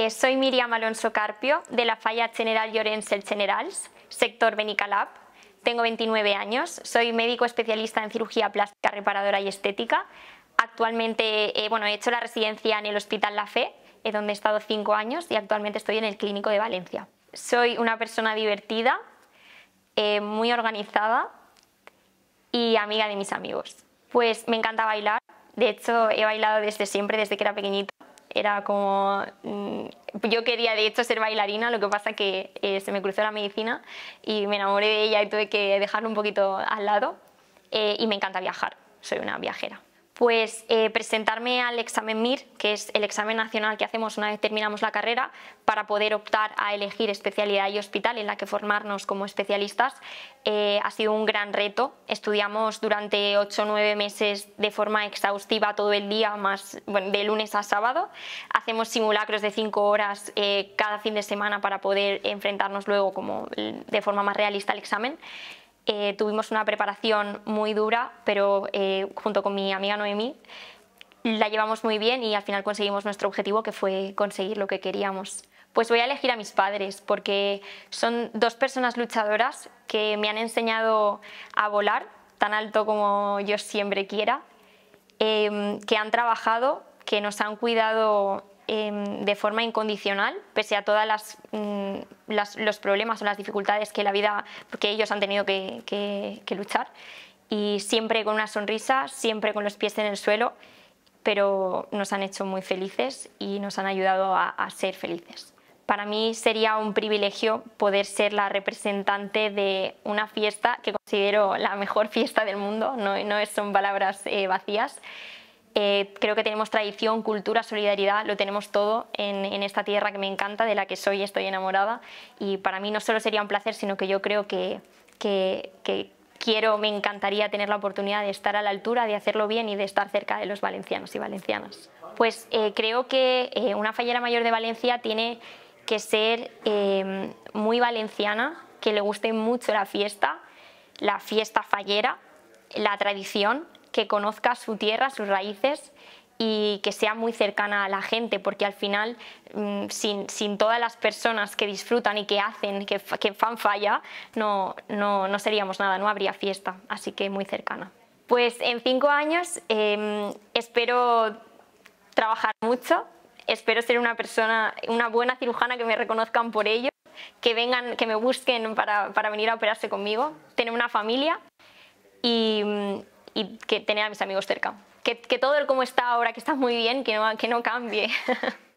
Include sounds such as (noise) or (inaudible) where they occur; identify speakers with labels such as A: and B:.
A: Eh, soy Miriam Alonso Carpio, de la Falla General Llorens el Generals, sector Benicalab. Tengo 29 años, soy médico especialista en cirugía plástica reparadora y estética. Actualmente eh, bueno, he hecho la residencia en el Hospital La Fe, eh, donde he estado 5 años y actualmente estoy en el Clínico de Valencia. Soy una persona divertida, muy organizada y amiga de mis amigos. Pues me encanta bailar, de hecho he bailado desde siempre, desde que era pequeñita era como... Mm, yo quería de hecho ser bailarina, lo que pasa que eh, se me cruzó la medicina y me enamoré de ella y tuve que dejarlo un poquito al lado. Eh, y me encanta viajar, soy una viajera pues eh, presentarme al examen MIR, que es el examen nacional que hacemos una vez terminamos la carrera, para poder optar a elegir especialidad y hospital en la que formarnos como especialistas, eh, ha sido un gran reto. Estudiamos durante 8 o 9 meses de forma exhaustiva todo el día, más de lunes a sábado. Hacemos simulacros de 5 horas eh, cada fin de semana para poder enfrentarnos luego como de forma más realista al examen. Eh, tuvimos una preparación muy dura, pero eh, junto con mi amiga Noemí la llevamos muy bien y al final conseguimos nuestro objetivo, que fue conseguir lo que queríamos. Pues voy a elegir a mis padres, porque son dos personas luchadoras que me han enseñado a volar tan alto como yo siempre quiera, em, que han trabajado, que nos han cuidado Em, de forma incondicional, pese a todos mm, los problemas o las dificultades que la vida, que ellos han tenido que, luchar. Y siempre con una sonrisa, siempre con los pies en el suelo, pero nos han hecho muy felices y nos han ayudado a, ser felices. Para mí sería un privilegio poder ser la representante de una fiesta que considero la mejor fiesta del mundo, no, son palabras eh, vacías, eh, creo que tenemos tradición, cultura, solidaridad, lo tenemos todo en, esta tierra que me encanta, de la que soy y estoy enamorada. Y para mí no solo sería un placer, sino que yo creo que, quiero, me encantaría tener la oportunidad de estar a la altura, de hacerlo bien y de estar cerca de los valencianos y valencianas. Pues eh, creo que eh, una fallera mayor de Valencia tiene que ser muy valenciana, que le guste mucho la fiesta, la fiesta fallera, la tradición, que conozca su tierra, sus raíces y que sea muy cercana a la gente, porque al final, mm, sin, sin todas las personas que disfrutan y que hacen, que, que fanfalla, no, no, no, seríamos nada, no habría fiesta, así que muy cercana. Pues en cinco años em, espero trabajar mucho, espero ser una persona, una buena cirujana que me reconozcan por ello, que vengan, que me busquen para, para venir a operarse conmigo, tener una familia y mm, y que tener a mis amigos cerca. Que, todo el cómo está ahora, que está muy bien, que que no cambie. (laughs)